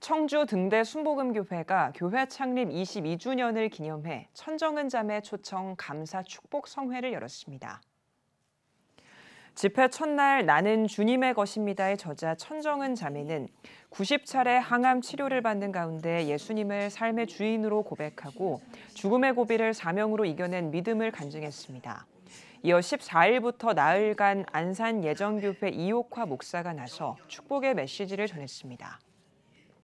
청주 등대 순복음교회가 교회 창립 22주년을 기념해 천정은 자매 초청 감사 축복 성회를 열었습니다. 집회 첫날 나는 주님의 것입니다의 저자 천정은 자매는 90차례 항암 치료를 받는 가운데 예수님을 삶의 주인으로 고백하고 죽음의 고비를 사명으로 이겨낸 믿음을 간증했습니다. 이어 14일부터 나흘간 안산 예정교회 이옥화 목사가 나서 축복의 메시지를 전했습니다.